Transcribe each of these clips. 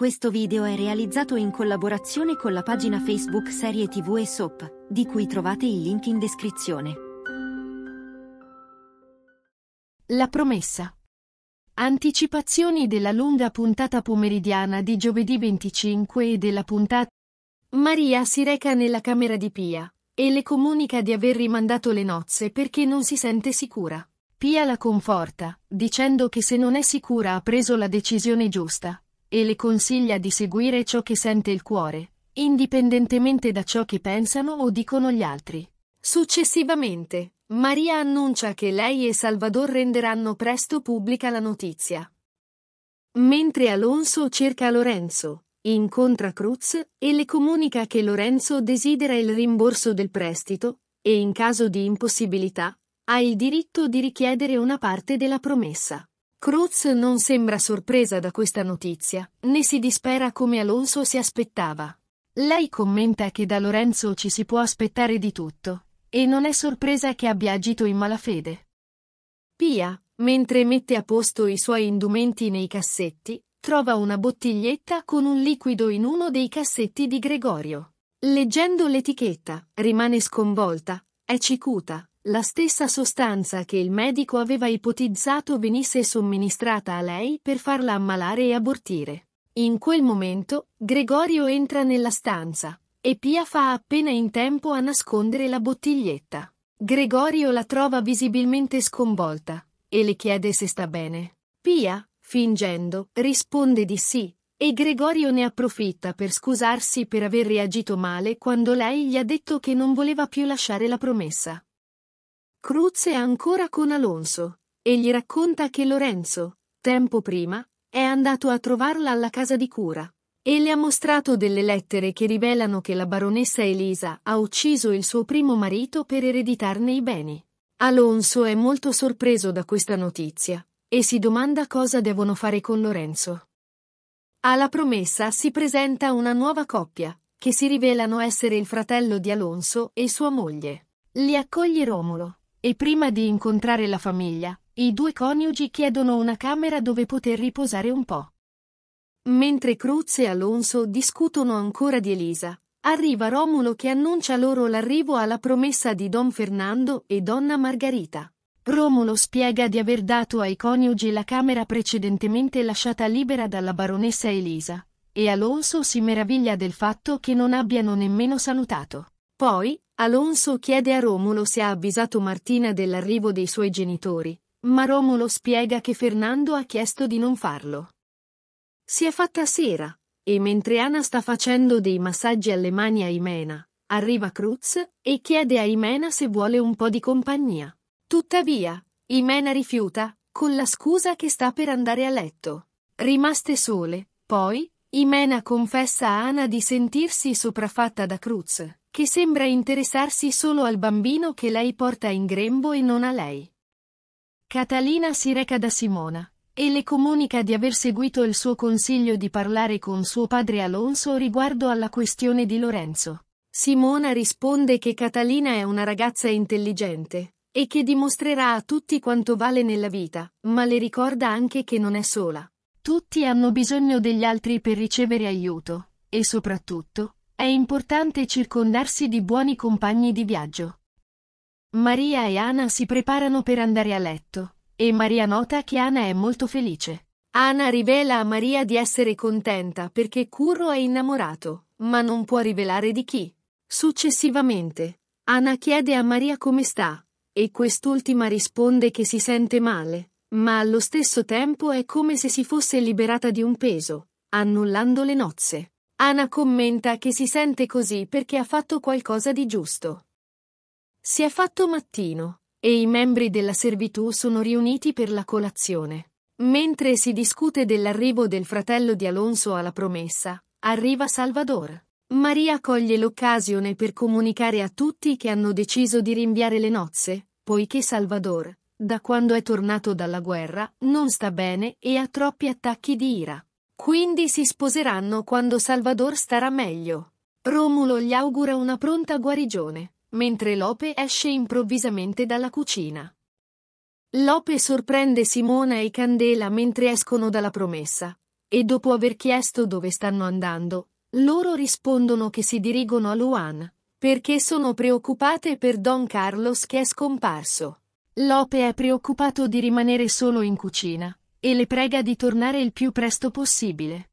Questo video è realizzato in collaborazione con la pagina Facebook Serie TV e Soap, di cui trovate il link in descrizione. La promessa. Anticipazioni della lunga puntata pomeridiana di giovedì 25 e della puntata. Maria si reca nella camera di Pia e le comunica di aver rimandato le nozze perché non si sente sicura. Pia la conforta, dicendo che se non è sicura ha preso la decisione giusta e le consiglia di seguire ciò che sente il cuore, indipendentemente da ciò che pensano o dicono gli altri. Successivamente, Maria annuncia che lei e Salvador renderanno presto pubblica la notizia. Mentre Alonso cerca Lorenzo, incontra Cruz e le comunica che Lorenzo desidera il rimborso del prestito e in caso di impossibilità ha il diritto di richiedere una parte della promessa. Cruz non sembra sorpresa da questa notizia, né si dispera come Alonso si aspettava. Lei commenta che da Lorenzo ci si può aspettare di tutto, e non è sorpresa che abbia agito in malafede. Pia, mentre mette a posto i suoi indumenti nei cassetti, trova una bottiglietta con un liquido in uno dei cassetti di Gregorio. Leggendo l'etichetta, rimane sconvolta, è cicuta, la stessa sostanza che il medico aveva ipotizzato venisse somministrata a lei per farla ammalare e abortire. In quel momento, Gregorio entra nella stanza e Pia fa appena in tempo a nascondere la bottiglietta. Gregorio la trova visibilmente sconvolta e le chiede se sta bene. Pia, fingendo, risponde di sì e Gregorio ne approfitta per scusarsi per aver reagito male quando lei gli ha detto che non voleva più lasciare la promessa. Cruz è ancora con Alonso e gli racconta che Lorenzo, tempo prima, è andato a trovarla alla casa di cura e le ha mostrato delle lettere che rivelano che la baronessa Elisa ha ucciso il suo primo marito per ereditarne i beni. Alonso è molto sorpreso da questa notizia e si domanda cosa devono fare con Lorenzo. Alla promessa si presenta una nuova coppia, che si rivelano essere il fratello di Alonso e sua moglie. Li accoglie Romolo, e prima di incontrare la famiglia, i due coniugi chiedono una camera dove poter riposare un po'. Mentre Cruz e Alonso discutono ancora di Elisa, arriva Romulo che annuncia loro l'arrivo alla promessa di Don Fernando e Donna Margarita. Romulo spiega di aver dato ai coniugi la camera precedentemente lasciata libera dalla baronessa Elisa, e Alonso si meraviglia del fatto che non abbiano nemmeno salutato. Poi, Alonso chiede a Romolo se ha avvisato Martina dell'arrivo dei suoi genitori, ma Romolo spiega che Fernando ha chiesto di non farlo. Si è fatta sera, e mentre Ana sta facendo dei massaggi alle mani a Imena, arriva Cruz e chiede a Imena se vuole un po' di compagnia. Tuttavia, Imena rifiuta, con la scusa che sta per andare a letto. Rimaste sole, poi, Imena confessa a Ana di sentirsi sopraffatta da Cruz che sembra interessarsi solo al bambino che lei porta in grembo e non a lei. Catalina si reca da Simona e le comunica di aver seguito il suo consiglio di parlare con suo padre Alonso riguardo alla questione di Lorenzo. Simona risponde che Catalina è una ragazza intelligente e che dimostrerà a tutti quanto vale nella vita, ma le ricorda anche che non è sola. Tutti hanno bisogno degli altri per ricevere aiuto e soprattutto è importante circondarsi di buoni compagni di viaggio. Maria e Ana si preparano per andare a letto, e Maria nota che Ana è molto felice. Ana rivela a Maria di essere contenta perché Curro è innamorato, ma non può rivelare di chi. Successivamente, Ana chiede a Maria come sta, e quest'ultima risponde che si sente male, ma allo stesso tempo è come se si fosse liberata di un peso, annullando le nozze. Ana commenta che si sente così perché ha fatto qualcosa di giusto. Si è fatto mattino e i membri della servitù sono riuniti per la colazione. Mentre si discute dell'arrivo del fratello di Alonso alla promessa, arriva Salvador. Maria coglie l'occasione per comunicare a tutti che hanno deciso di rinviare le nozze, poiché Salvador, da quando è tornato dalla guerra, non sta bene e ha troppi attacchi di ira. Quindi si sposeranno quando Salvador starà meglio. Romulo gli augura una pronta guarigione, mentre Lope esce improvvisamente dalla cucina. Lope sorprende Simona e Candela mentre escono dalla promessa, e dopo aver chiesto dove stanno andando, loro rispondono che si dirigono a Luan, perché sono preoccupate per Don Carlos che è scomparso. Lope è preoccupato di rimanere solo in cucina, e le prega di tornare il più presto possibile.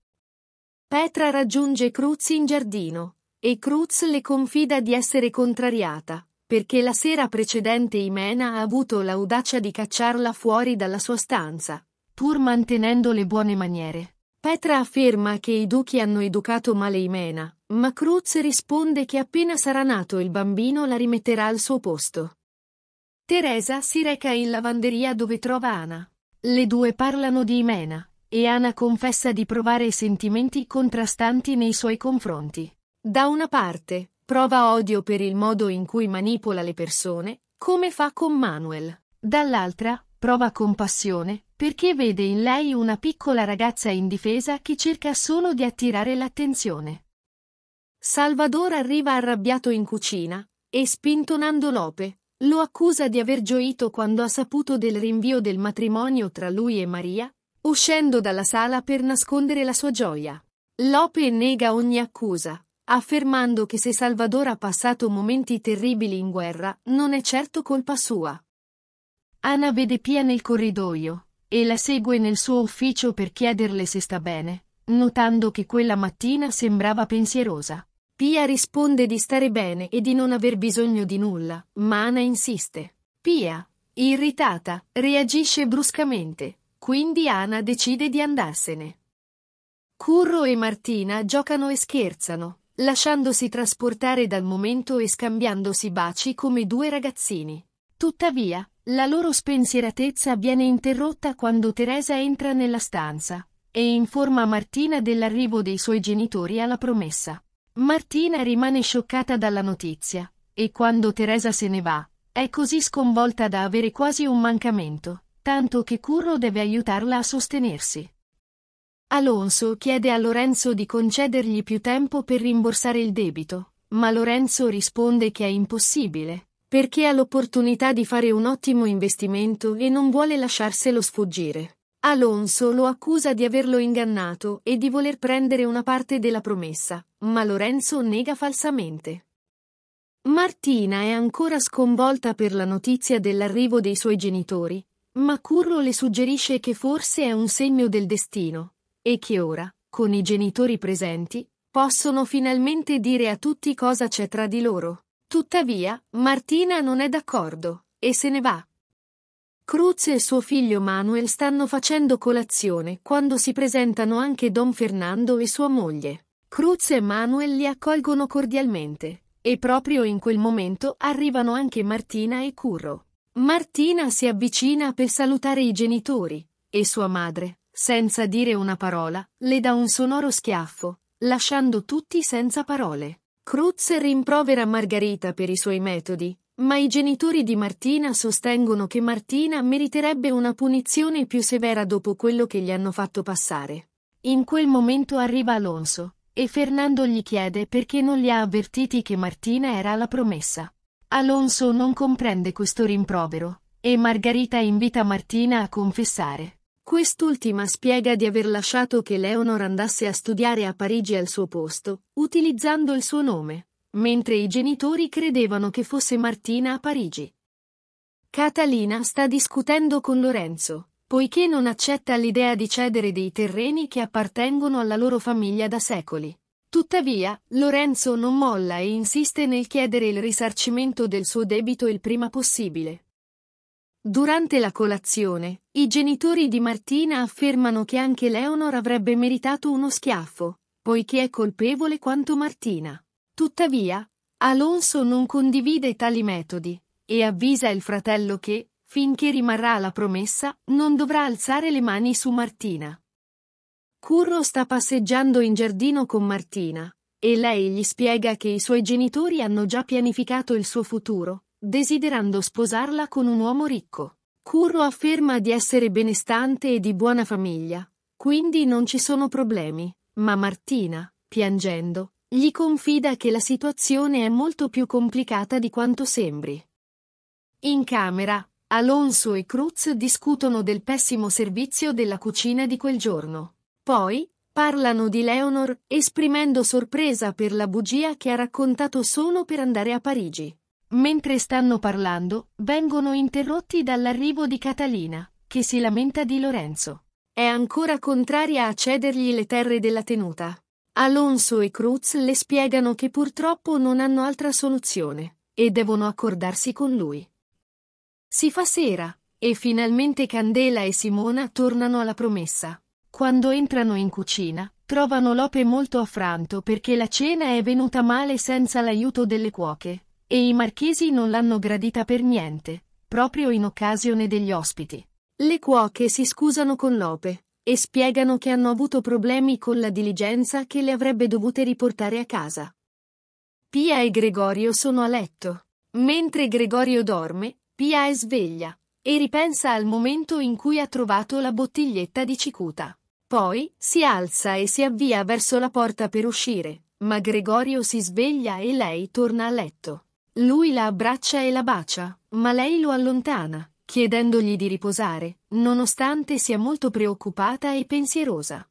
Petra raggiunge Cruz in giardino e Cruz le confida di essere contrariata, perché la sera precedente Imena ha avuto l'audacia di cacciarla fuori dalla sua stanza, pur mantenendo le buone maniere. Petra afferma che i duchi hanno educato male Imena, ma Cruz risponde che appena sarà nato il bambino la rimetterà al suo posto. Teresa si reca in lavanderia dove trova Ana, le due parlano di Imena, e Ana confessa di provare sentimenti contrastanti nei suoi confronti. Da una parte, prova odio per il modo in cui manipola le persone, come fa con Manuel. Dall'altra, prova compassione, perché vede in lei una piccola ragazza indifesa che cerca solo di attirare l'attenzione. Salvador arriva arrabbiato in cucina, e spintonando Lope, lo accusa di aver gioito quando ha saputo del rinvio del matrimonio tra lui e Maria, uscendo dalla sala per nascondere la sua gioia. Lope nega ogni accusa, affermando che se Salvador ha passato momenti terribili in guerra, non è certo colpa sua. Anna vede Pia nel corridoio e la segue nel suo ufficio per chiederle se sta bene, notando che quella mattina sembrava pensierosa. Pia risponde di stare bene e di non aver bisogno di nulla, ma Ana insiste. Pia, irritata, reagisce bruscamente, quindi Ana decide di andarsene. Curro e Martina giocano e scherzano, lasciandosi trasportare dal momento e scambiandosi baci come due ragazzini. Tuttavia, la loro spensieratezza viene interrotta quando Teresa entra nella stanza e informa Martina dell'arrivo dei suoi genitori alla promessa. Martina rimane scioccata dalla notizia, e quando Teresa se ne va, è così sconvolta da avere quasi un mancamento, tanto che Curro deve aiutarla a sostenersi. Alonso chiede a Lorenzo di concedergli più tempo per rimborsare il debito, ma Lorenzo risponde che è impossibile, perché ha l'opportunità di fare un ottimo investimento e non vuole lasciarselo sfuggire. Alonso lo accusa di averlo ingannato e di voler prendere una parte della promessa, ma Lorenzo nega falsamente. Martina è ancora sconvolta per la notizia dell'arrivo dei suoi genitori, ma Curro le suggerisce che forse è un segno del destino, e che ora, con i genitori presenti, possono finalmente dire a tutti cosa c'è tra di loro. Tuttavia, Martina non è d'accordo, e se ne va. Cruz e suo figlio Manuel stanno facendo colazione quando si presentano anche Don Fernando e sua moglie. Cruz e Manuel li accolgono cordialmente, e proprio in quel momento arrivano anche Martina e Curro. Martina si avvicina per salutare i genitori, e sua madre, senza dire una parola, le dà un sonoro schiaffo, lasciando tutti senza parole. Cruz rimprovera Margarita per i suoi metodi, ma i genitori di Martina sostengono che Martina meriterebbe una punizione più severa dopo quello che gli hanno fatto passare. In quel momento arriva Alonso, e Fernando gli chiede perché non li ha avvertiti che Martina era la promessa. Alonso non comprende questo rimprovero, e Margarita invita Martina a confessare. Quest'ultima spiega di aver lasciato che Leonor andasse a studiare a Parigi al suo posto, utilizzando il suo nome mentre i genitori credevano che fosse Martina a Parigi. Catalina sta discutendo con Lorenzo, poiché non accetta l'idea di cedere dei terreni che appartengono alla loro famiglia da secoli. Tuttavia, Lorenzo non molla e insiste nel chiedere il risarcimento del suo debito il prima possibile. Durante la colazione, i genitori di Martina affermano che anche Leonor avrebbe meritato uno schiaffo, poiché è colpevole quanto Martina. Tuttavia, Alonso non condivide tali metodi e avvisa il fratello che, finché rimarrà la promessa, non dovrà alzare le mani su Martina. Curro sta passeggiando in giardino con Martina e lei gli spiega che i suoi genitori hanno già pianificato il suo futuro, desiderando sposarla con un uomo ricco. Curro afferma di essere benestante e di buona famiglia, quindi non ci sono problemi, ma Martina, piangendo, gli confida che la situazione è molto più complicata di quanto sembri. In camera, Alonso e Cruz discutono del pessimo servizio della cucina di quel giorno. Poi, parlano di Leonor, esprimendo sorpresa per la bugia che ha raccontato solo per andare a Parigi. Mentre stanno parlando, vengono interrotti dall'arrivo di Catalina, che si lamenta di Lorenzo. È ancora contraria a cedergli le terre della tenuta. Alonso e Cruz le spiegano che purtroppo non hanno altra soluzione e devono accordarsi con lui. Si fa sera e finalmente Candela e Simona tornano alla promessa. Quando entrano in cucina, trovano Lope molto affranto perché la cena è venuta male senza l'aiuto delle cuoche e i marchesi non l'hanno gradita per niente, proprio in occasione degli ospiti. Le cuoche si scusano con Lope, e spiegano che hanno avuto problemi con la diligenza che le avrebbe dovute riportare a casa. Pia e Gregorio sono a letto. Mentre Gregorio dorme, Pia è sveglia e ripensa al momento in cui ha trovato la bottiglietta di cicuta. Poi si alza e si avvia verso la porta per uscire, ma Gregorio si sveglia e lei torna a letto. Lui la abbraccia e la bacia, ma lei lo allontana chiedendogli di riposare, nonostante sia molto preoccupata e pensierosa.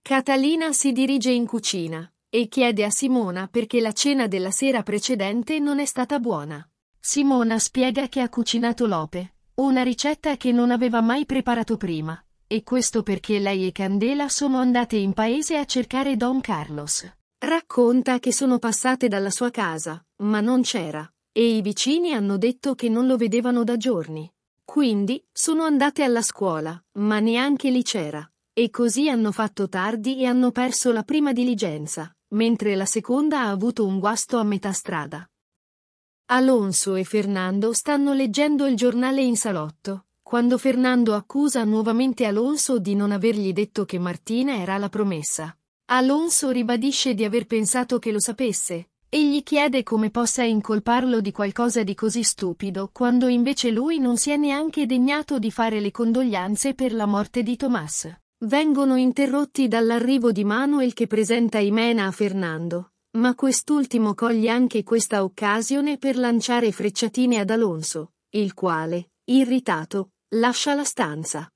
Catalina si dirige in cucina e chiede a Simona perché la cena della sera precedente non è stata buona. Simona spiega che ha cucinato Lope, una ricetta che non aveva mai preparato prima, e questo perché lei e Candela sono andate in paese a cercare Don Carlos. Racconta che sono passate dalla sua casa, ma non c'era e i vicini hanno detto che non lo vedevano da giorni. Quindi sono andate alla scuola, ma neanche lì c'era. E così hanno fatto tardi e hanno perso la prima diligenza, mentre la seconda ha avuto un guasto a metà strada. Alonso e Fernando stanno leggendo il giornale in salotto, quando Fernando accusa nuovamente Alonso di non avergli detto che Martina era la promessa. Alonso ribadisce di aver pensato che lo sapesse, e gli chiede come possa incolparlo di qualcosa di così stupido, quando invece lui non si è neanche degnato di fare le condoglianze per la morte di Thomas. Vengono interrotti dall'arrivo di Manuel che presenta Imena a Fernando, ma quest'ultimo coglie anche questa occasione per lanciare frecciatine ad Alonso, il quale, irritato, lascia la stanza.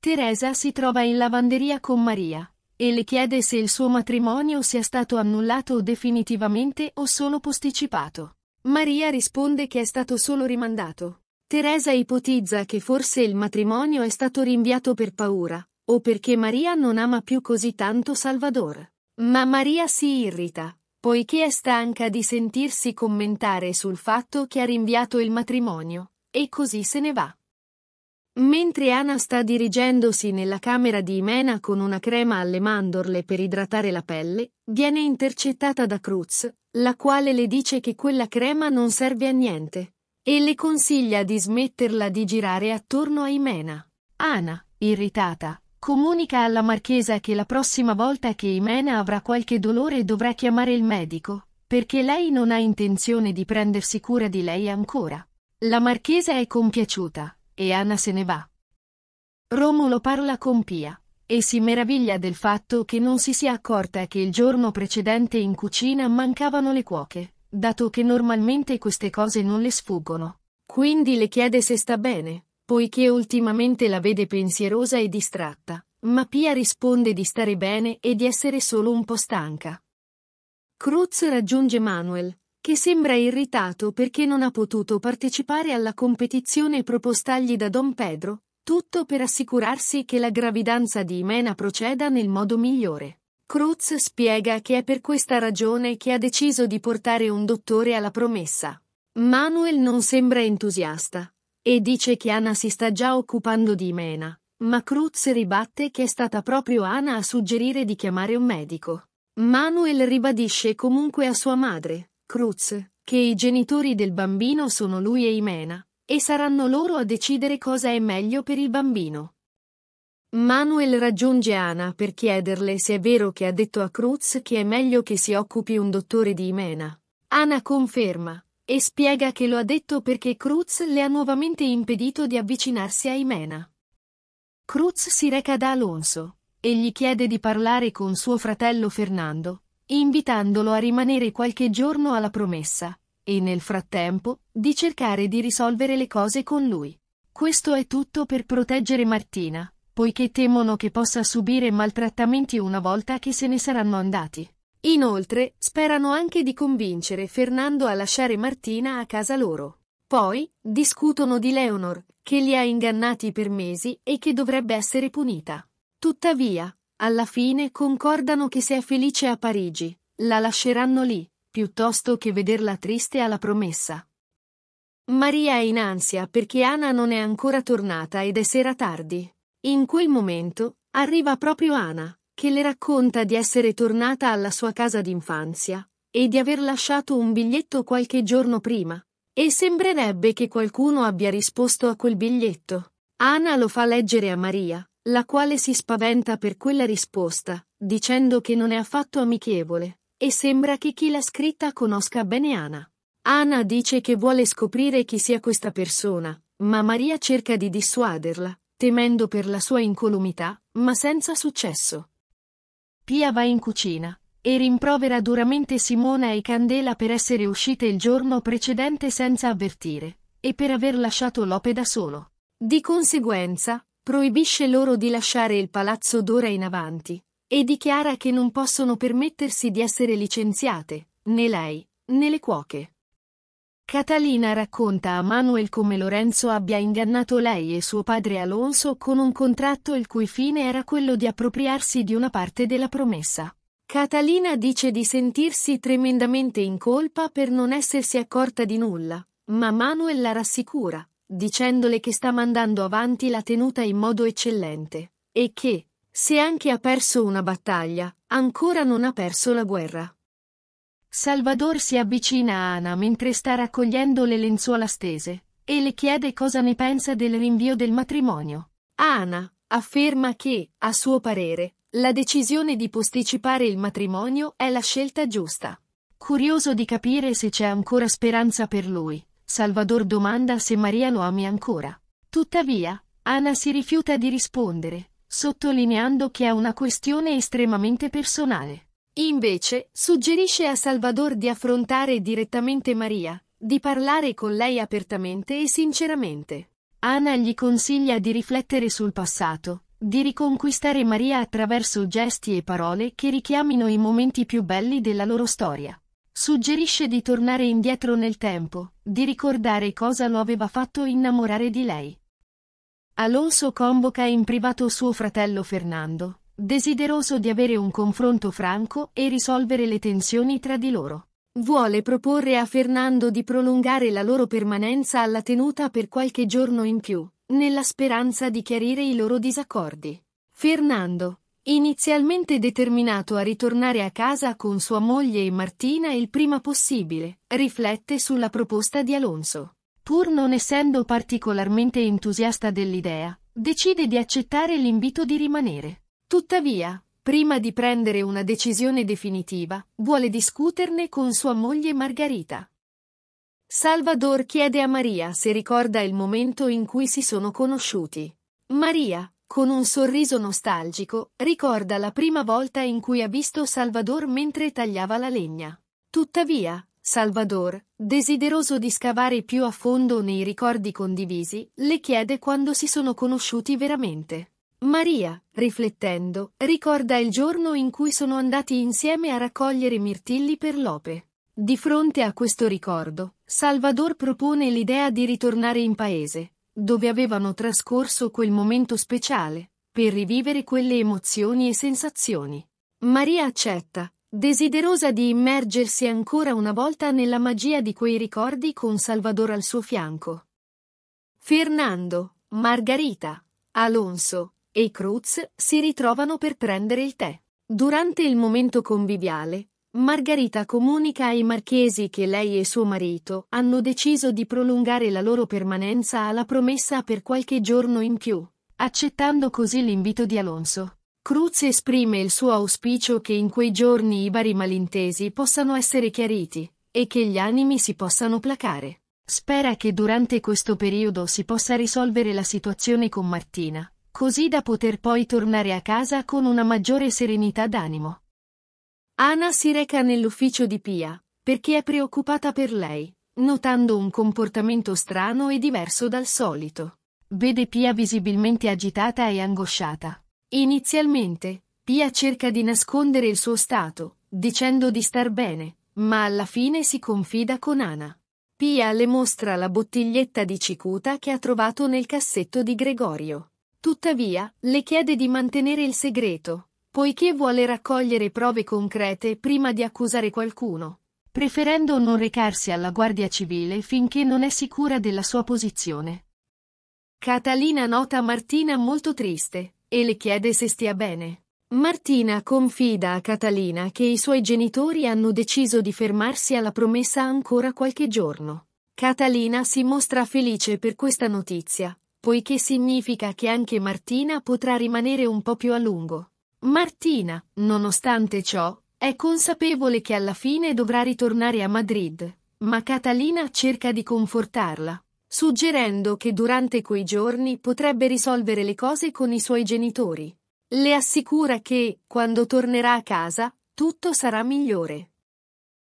Teresa si trova in lavanderia con Maria, e le chiede se il suo matrimonio sia stato annullato definitivamente o solo posticipato. Maria risponde che è stato solo rimandato. Teresa ipotizza che forse il matrimonio è stato rinviato per paura, o perché Maria non ama più così tanto Salvador. Ma Maria si irrita, poiché è stanca di sentirsi commentare sul fatto che ha rinviato il matrimonio, e così se ne va. Mentre Anna sta dirigendosi nella camera di Imena con una crema alle mandorle per idratare la pelle, viene intercettata da Cruz, la quale le dice che quella crema non serve a niente e le consiglia di smetterla di girare attorno a Imena. Anna, irritata, comunica alla marchesa che la prossima volta che Imena avrà qualche dolore dovrà chiamare il medico, perché lei non ha intenzione di prendersi cura di lei ancora. La marchesa è compiaciuta e Anna se ne va. Romolo parla con Pia e si meraviglia del fatto che non si sia accorta che il giorno precedente in cucina mancavano le cuoche, dato che normalmente queste cose non le sfuggono. Quindi le chiede se sta bene, poiché ultimamente la vede pensierosa e distratta, ma Pia risponde di stare bene e di essere solo un po' stanca. Cruz raggiunge Manuel, che sembra irritato perché non ha potuto partecipare alla competizione propostagli da Don Pedro, tutto per assicurarsi che la gravidanza di Imena proceda nel modo migliore. Cruz spiega che è per questa ragione che ha deciso di portare un dottore alla promessa. Manuel non sembra entusiasta e dice che Anna si sta già occupando di Imena, ma Cruz ribatte che è stata proprio Anna a suggerire di chiamare un medico. Manuel ribadisce comunque a sua madre Cruz, che i genitori del bambino sono lui e Imena, e saranno loro a decidere cosa è meglio per il bambino. Manuel raggiunge Ana per chiederle se è vero che ha detto a Cruz che è meglio che si occupi un dottore di Imena. Ana conferma e spiega che lo ha detto perché Cruz le ha nuovamente impedito di avvicinarsi a Imena. Cruz si reca da Alonso e gli chiede di parlare con suo fratello Fernando, invitandolo a rimanere qualche giorno alla promessa, e nel frattempo, di cercare di risolvere le cose con lui. Questo è tutto per proteggere Martina, poiché temono che possa subire maltrattamenti una volta che se ne saranno andati. Inoltre, sperano anche di convincere Fernando a lasciare Martina a casa loro. Poi, discutono di Leonor, che li ha ingannati per mesi e che dovrebbe essere punita. Tuttavia, alla fine concordano che se è felice a Parigi, la lasceranno lì, piuttosto che vederla triste alla promessa. Maria è in ansia perché Anna non è ancora tornata ed è sera tardi. In quel momento arriva proprio Anna, che le racconta di essere tornata alla sua casa d'infanzia e di aver lasciato un biglietto qualche giorno prima. E sembrerebbe che qualcuno abbia risposto a quel biglietto. Anna lo fa leggere a Maria, la quale si spaventa per quella risposta, dicendo che non è affatto amichevole, e sembra che chi l'ha scritta conosca bene Anna. Anna dice che vuole scoprire chi sia questa persona, ma Maria cerca di dissuaderla, temendo per la sua incolumità, ma senza successo. Pia va in cucina e rimprovera duramente Simona e Candela per essere uscite il giorno precedente senza avvertire e per aver lasciato Lope da solo. Di conseguenza, proibisce loro di lasciare il palazzo d'ora in avanti, e dichiara che non possono permettersi di essere licenziate, né lei, né le cuoche. Catalina racconta a Manuel come Lorenzo abbia ingannato lei e suo padre Alonso con un contratto il cui fine era quello di appropriarsi di una parte della promessa. Catalina dice di sentirsi tremendamente in colpa per non essersi accorta di nulla, ma Manuel la rassicura, dicendole che sta mandando avanti la tenuta in modo eccellente e che, se anche ha perso una battaglia, ancora non ha perso la guerra. Salvador si avvicina a Ana mentre sta raccogliendo le lenzuola stese e le chiede cosa ne pensa del rinvio del matrimonio. Ana afferma che, a suo parere, la decisione di posticipare il matrimonio è la scelta giusta. Curioso di capire se c'è ancora speranza per lui, Salvador domanda se Maria lo ami ancora. Tuttavia, Ana si rifiuta di rispondere, sottolineando che è una questione estremamente personale. Invece, suggerisce a Salvador di affrontare direttamente Maria, di parlare con lei apertamente e sinceramente. Ana gli consiglia di riflettere sul passato, di riconquistare Maria attraverso gesti e parole che richiamino i momenti più belli della loro storia. Suggerisce di tornare indietro nel tempo, di ricordare cosa lo aveva fatto innamorare di lei. Alonso convoca in privato suo fratello Fernando, desideroso di avere un confronto franco e risolvere le tensioni tra di loro. Vuole proporre a Fernando di prolungare la loro permanenza alla tenuta per qualche giorno in più, nella speranza di chiarire i loro disaccordi. Fernando, Inizialmente determinato a ritornare a casa con sua moglie e Martina il prima possibile, riflette sulla proposta di Alonso. Pur non essendo particolarmente entusiasta dell'idea, decide di accettare l'invito di rimanere. Tuttavia, prima di prendere una decisione definitiva, vuole discuterne con sua moglie Margherita. Salvador chiede a Maria se ricorda il momento in cui si sono conosciuti. Maria, con un sorriso nostalgico, ricorda la prima volta in cui ha visto Salvador mentre tagliava la legna. Tuttavia, Salvador, desideroso di scavare più a fondo nei ricordi condivisi, le chiede quando si sono conosciuti veramente. Maria, riflettendo, ricorda il giorno in cui sono andati insieme a raccogliere mirtilli per Lope. Di fronte a questo ricordo, Salvador propone l'idea di ritornare in paese, dove avevano trascorso quel momento speciale, per rivivere quelle emozioni e sensazioni. Maria accetta, desiderosa di immergersi ancora una volta nella magia di quei ricordi con Salvador al suo fianco. Fernando, Margarita, Alonso e Cruz si ritrovano per prendere il tè. Durante il momento conviviale, Margarita comunica ai marchesi che lei e suo marito hanno deciso di prolungare la loro permanenza alla promessa per qualche giorno in più, accettando così l'invito di Alonso. Cruz esprime il suo auspicio che in quei giorni i vari malintesi possano essere chiariti e che gli animi si possano placare. Spera che durante questo periodo si possa risolvere la situazione con Martina, così da poter poi tornare a casa con una maggiore serenità d'animo. Anna si reca nell'ufficio di Pia, perché è preoccupata per lei, notando un comportamento strano e diverso dal solito. Vede Pia visibilmente agitata e angosciata. Inizialmente, Pia cerca di nascondere il suo stato, dicendo di star bene, ma alla fine si confida con Anna. Pia le mostra la bottiglietta di cicuta che ha trovato nel cassetto di Gregorio. Tuttavia, le chiede di mantenere il segreto, poiché vuole raccogliere prove concrete prima di accusare qualcuno, preferendo non recarsi alla Guardia Civile finché non è sicura della sua posizione. Catalina nota Martina molto triste e le chiede se stia bene. Martina confida a Catalina che i suoi genitori hanno deciso di fermarsi alla promessa ancora qualche giorno. Catalina si mostra felice per questa notizia, poiché significa che anche Martina potrà rimanere un po' più a lungo. Martina, nonostante ciò, è consapevole che alla fine dovrà ritornare a Madrid, ma Catalina cerca di confortarla, suggerendo che durante quei giorni potrebbe risolvere le cose con i suoi genitori. Le assicura che, quando tornerà a casa, tutto sarà migliore.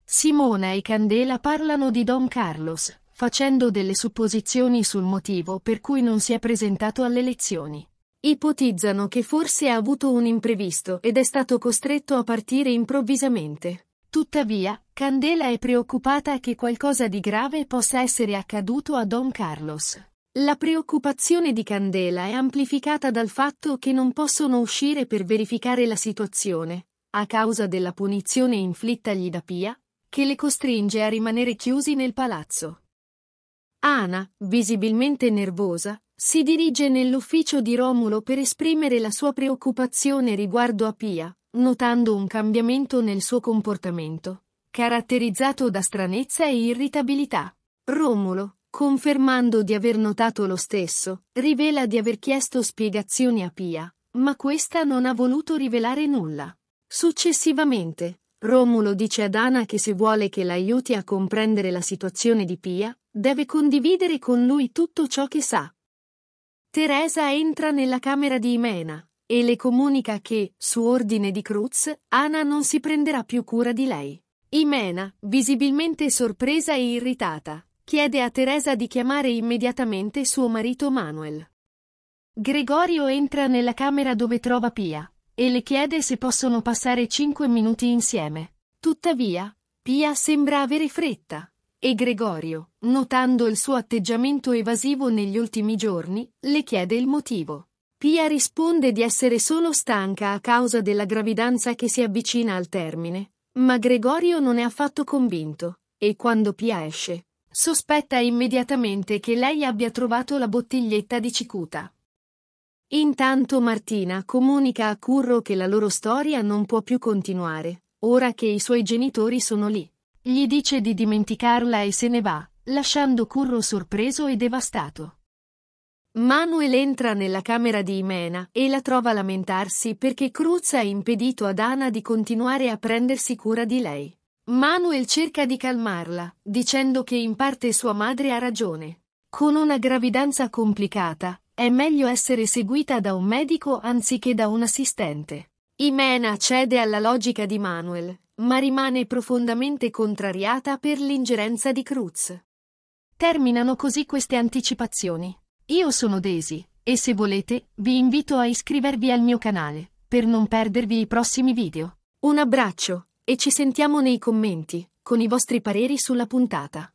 Simona e Candela parlano di Don Carlos, facendo delle supposizioni sul motivo per cui non si è presentato alle elezioni. Ipotizzano che forse ha avuto un imprevisto ed è stato costretto a partire improvvisamente. Tuttavia, Candela è preoccupata che qualcosa di grave possa essere accaduto a Don Carlos. La preoccupazione di Candela è amplificata dal fatto che non possono uscire per verificare la situazione, a causa della punizione inflittagli da Pia, che le costringe a rimanere chiusi nel palazzo. Ana, visibilmente nervosa, si dirige nell'ufficio di Romulo per esprimere la sua preoccupazione riguardo a Pia, notando un cambiamento nel suo comportamento, caratterizzato da stranezza e irritabilità. Romulo, confermando di aver notato lo stesso, rivela di aver chiesto spiegazioni a Pia, ma questa non ha voluto rivelare nulla. Successivamente, Romulo dice ad Ana che se vuole che l'aiuti a comprendere la situazione di Pia, Deve condividere con lui tutto ciò che sa. Teresa entra nella camera di Imena e le comunica che, su ordine di Cruz, Ana non si prenderà più cura di lei. Imena, visibilmente sorpresa e irritata, chiede a Teresa di chiamare immediatamente suo marito Manuel. Gregorio entra nella camera dove trova Pia e le chiede se possono passare cinque minuti insieme. Tuttavia, Pia sembra avere fretta e Gregorio, notando il suo atteggiamento evasivo negli ultimi giorni, le chiede il motivo. Pia risponde di essere solo stanca a causa della gravidanza che si avvicina al termine, ma Gregorio non è affatto convinto, e quando Pia esce, sospetta immediatamente che lei abbia trovato la bottiglietta di cicuta. Intanto Martina comunica a Curro che la loro storia non può più continuare, ora che i suoi genitori sono lì. Gli dice di dimenticarla e se ne va, lasciando Curro sorpreso e devastato. Manuel entra nella camera di Imena e la trova a lamentarsi perché Cruz ha impedito ad Ana di continuare a prendersi cura di lei. Manuel cerca di calmarla, dicendo che in parte sua madre ha ragione. Con una gravidanza complicata, è meglio essere seguita da un medico anziché da un assistente. Imena cede alla logica di Manuel ma rimane profondamente contrariata per l'ingerenza di Cruz. Terminano così queste anticipazioni. Io sono Daisy, e se volete, vi invito a iscrivervi al mio canale, per non perdervi i prossimi video. Un abbraccio, e ci sentiamo nei commenti, con i vostri pareri sulla puntata.